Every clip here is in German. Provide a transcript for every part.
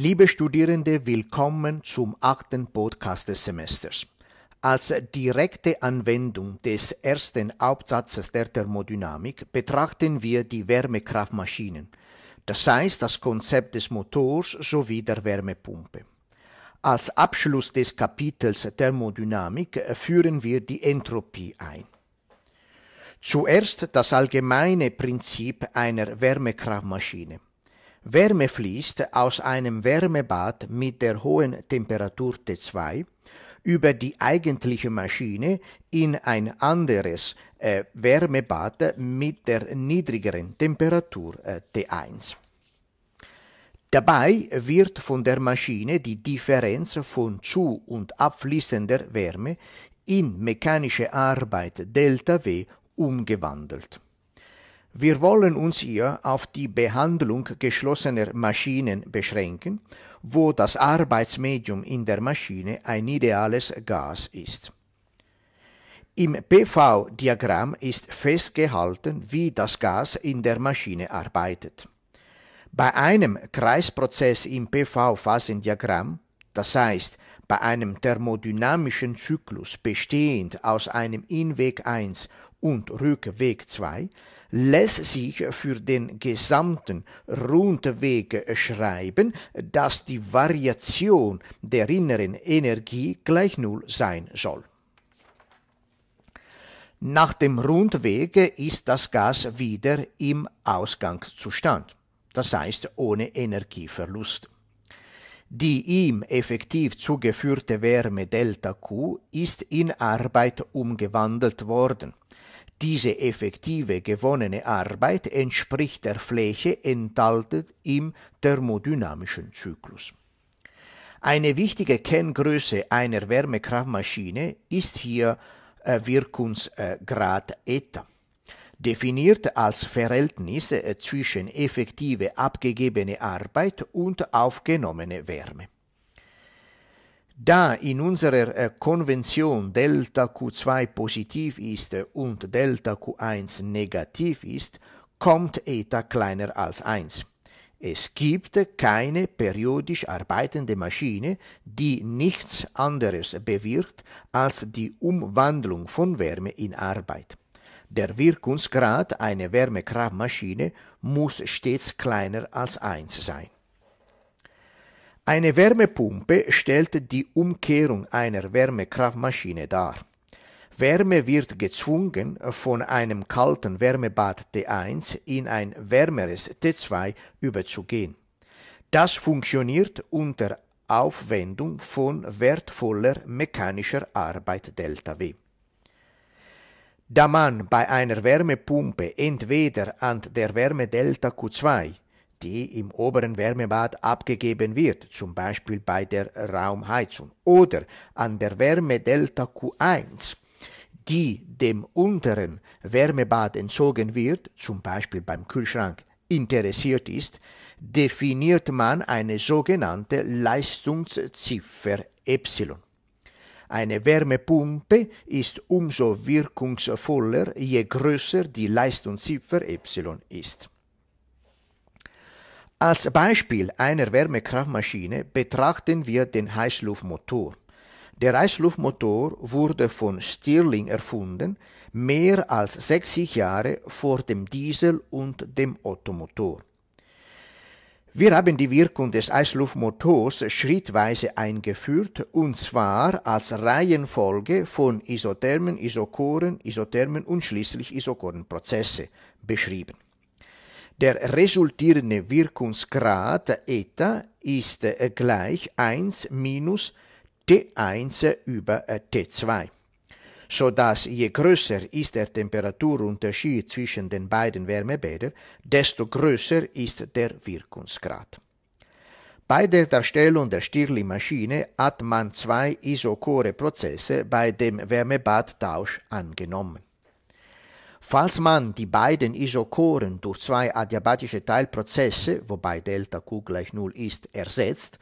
Liebe Studierende, willkommen zum achten Podcast des Semesters. Als direkte Anwendung des ersten Hauptsatzes der Thermodynamik betrachten wir die Wärmekraftmaschinen, das heißt das Konzept des Motors sowie der Wärmepumpe. Als Abschluss des Kapitels Thermodynamik führen wir die Entropie ein. Zuerst das allgemeine Prinzip einer Wärmekraftmaschine. Wärme fließt aus einem Wärmebad mit der hohen Temperatur T2 über die eigentliche Maschine in ein anderes äh, Wärmebad mit der niedrigeren Temperatur äh, T1. Dabei wird von der Maschine die Differenz von zu- und abfließender Wärme in mechanische Arbeit ΔW umgewandelt. Wir wollen uns hier auf die Behandlung geschlossener Maschinen beschränken, wo das Arbeitsmedium in der Maschine ein ideales Gas ist. Im PV-Diagramm ist festgehalten, wie das Gas in der Maschine arbeitet. Bei einem Kreisprozess im PV-Phasendiagramm, das heißt bei einem thermodynamischen Zyklus bestehend aus einem Inweg 1 und Rückweg 2 lässt sich für den gesamten Rundweg schreiben, dass die Variation der inneren Energie gleich Null sein soll. Nach dem Rundweg ist das Gas wieder im Ausgangszustand, das heißt ohne Energieverlust. Die ihm effektiv zugeführte Wärme Delta Q ist in Arbeit umgewandelt worden. Diese effektive gewonnene Arbeit entspricht der Fläche enthalten im thermodynamischen Zyklus. Eine wichtige Kenngröße einer Wärmekraftmaschine ist hier äh, Wirkungsgrad äh, Eta, definiert als Verhältnis äh, zwischen effektive abgegebene Arbeit und aufgenommene Wärme. Da in unserer äh, Konvention Delta Q2 positiv ist und Delta Q1 negativ ist, kommt Eta kleiner als 1. Es gibt keine periodisch arbeitende Maschine, die nichts anderes bewirkt als die Umwandlung von Wärme in Arbeit. Der Wirkungsgrad einer Wärmekraftmaschine muss stets kleiner als 1 sein. Eine Wärmepumpe stellt die Umkehrung einer Wärmekraftmaschine dar. Wärme wird gezwungen von einem kalten Wärmebad T1 in ein wärmeres T2 überzugehen. Das funktioniert unter Aufwendung von wertvoller mechanischer Arbeit Δw. Da man bei einer Wärmepumpe entweder an der Wärme Delta Q2 die im oberen Wärmebad abgegeben wird, zum Beispiel bei der Raumheizung, oder an der Wärme Delta Q1, die dem unteren Wärmebad entzogen wird, zum Beispiel beim Kühlschrank, interessiert ist, definiert man eine sogenannte Leistungsziffer Epsilon. Eine Wärmepumpe ist umso wirkungsvoller, je größer die Leistungsziffer Epsilon ist. Als Beispiel einer Wärmekraftmaschine betrachten wir den Heißluftmotor. Der Heißluftmotor wurde von Stirling erfunden, mehr als 60 Jahre vor dem Diesel und dem Ottomotor. Wir haben die Wirkung des Heißluftmotors schrittweise eingeführt, und zwar als Reihenfolge von Isothermen, Isochoren, Isothermen und schließlich Isochorenprozesse beschrieben. Der resultierende Wirkungsgrad Eta ist äh, gleich 1 minus T1 über äh, T2 sodass je größer ist der Temperaturunterschied zwischen den beiden Wärmebädern, desto größer ist der Wirkungsgrad. Bei der Darstellung der Stirling-Maschine hat man zwei isochore Prozesse bei dem Wärmebadtausch angenommen. Falls man die beiden Isochoren durch zwei adiabatische Teilprozesse, wobei Delta Q gleich 0 ist, ersetzt,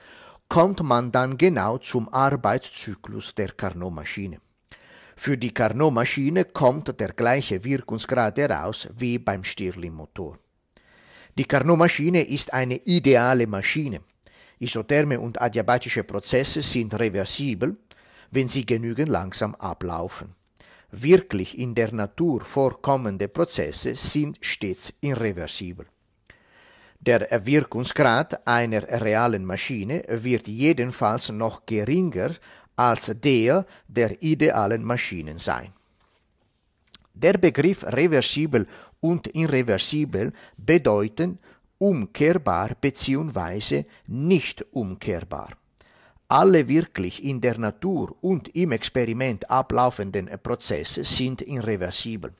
kommt man dann genau zum Arbeitszyklus der Carnot-Maschine. Für die Carnot-Maschine kommt der gleiche Wirkungsgrad heraus wie beim Stirling-Motor. Die Carnot-Maschine ist eine ideale Maschine. Isotherme und adiabatische Prozesse sind reversibel, wenn sie genügend langsam ablaufen wirklich in der Natur vorkommende Prozesse sind stets irreversibel. Der Wirkungsgrad einer realen Maschine wird jedenfalls noch geringer als der der idealen Maschinen sein. Der Begriff reversibel und irreversibel bedeuten umkehrbar bzw. nicht umkehrbar. Alle wirklich in der Natur und im Experiment ablaufenden Prozesse sind irreversibel.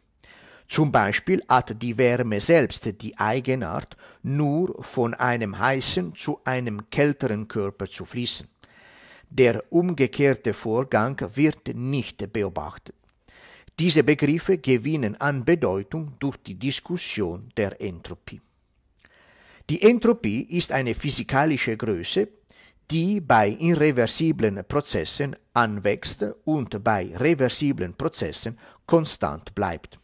Zum Beispiel hat die Wärme selbst die Eigenart, nur von einem heißen zu einem kälteren Körper zu fließen. Der umgekehrte Vorgang wird nicht beobachtet. Diese Begriffe gewinnen an Bedeutung durch die Diskussion der Entropie. Die Entropie ist eine physikalische Größe, die bei irreversiblen Prozessen anwächst und bei reversiblen Prozessen konstant bleibt.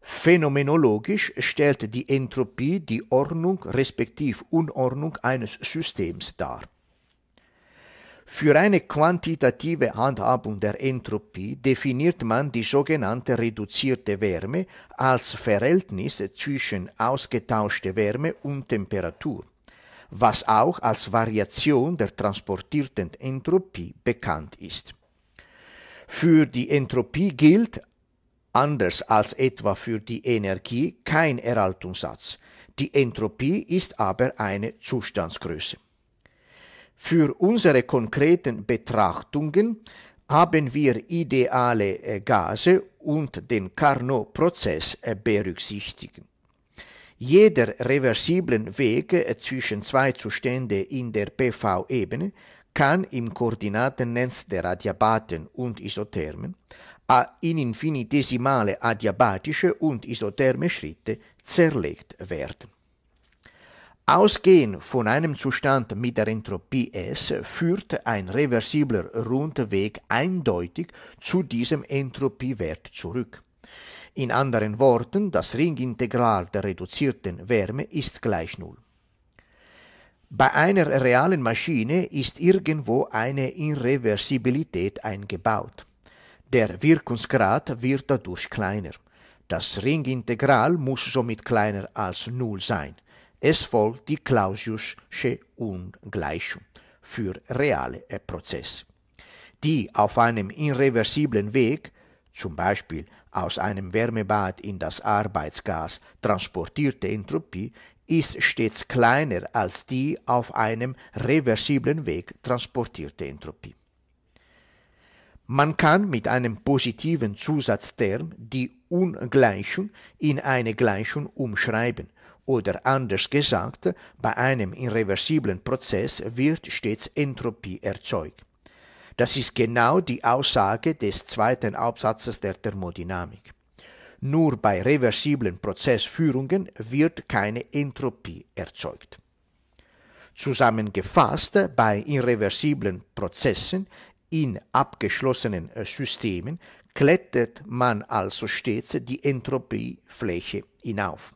Phänomenologisch stellt die Entropie die Ordnung respektiv Unordnung eines Systems dar. Für eine quantitative Handhabung der Entropie definiert man die sogenannte reduzierte Wärme als Verhältnis zwischen ausgetauschter Wärme und Temperatur was auch als Variation der transportierten Entropie bekannt ist. Für die Entropie gilt, anders als etwa für die Energie, kein Erhaltungssatz. Die Entropie ist aber eine Zustandsgröße. Für unsere konkreten Betrachtungen haben wir ideale äh, Gase und den Carnot-Prozess äh, berücksichtigt jeder reversiblen Weg zwischen zwei Zustände in der PV-Ebene kann im Koordinatennetz der Adiabaten und Isothermen in infinitesimale adiabatische und isotherme Schritte zerlegt werden. Ausgehend von einem Zustand mit der Entropie S führt ein reversibler Rundweg eindeutig zu diesem Entropiewert zurück. In anderen Worten, das Ringintegral der reduzierten Wärme ist gleich Null. Bei einer realen Maschine ist irgendwo eine Irreversibilität eingebaut. Der Wirkungsgrad wird dadurch kleiner. Das Ringintegral muss somit kleiner als Null sein. Es folgt die Clausiusche Ungleichung für reale äh, Prozesse, die auf einem irreversiblen Weg, zum Beispiel aus einem Wärmebad in das Arbeitsgas transportierte Entropie ist stets kleiner als die auf einem reversiblen Weg transportierte Entropie. Man kann mit einem positiven Zusatzterm die Ungleichung in eine Gleichung umschreiben oder anders gesagt, bei einem irreversiblen Prozess wird stets Entropie erzeugt. Das ist genau die Aussage des zweiten Absatzes der Thermodynamik. Nur bei reversiblen Prozessführungen wird keine Entropie erzeugt. Zusammengefasst, bei irreversiblen Prozessen in abgeschlossenen äh, Systemen klettert man also stets die Entropiefläche hinauf.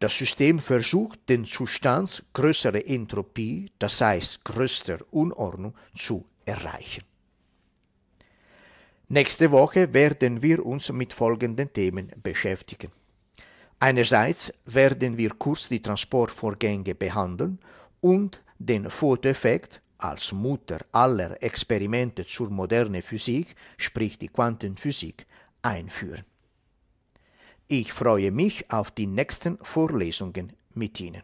Das System versucht, den Zustand größerer Entropie, das heißt größter Unordnung, zu erreichen. Nächste Woche werden wir uns mit folgenden Themen beschäftigen. Einerseits werden wir kurz die Transportvorgänge behandeln und den Fotoeffekt als Mutter aller Experimente zur modernen Physik, sprich die Quantenphysik, einführen. Ich freue mich auf die nächsten Vorlesungen mit Ihnen.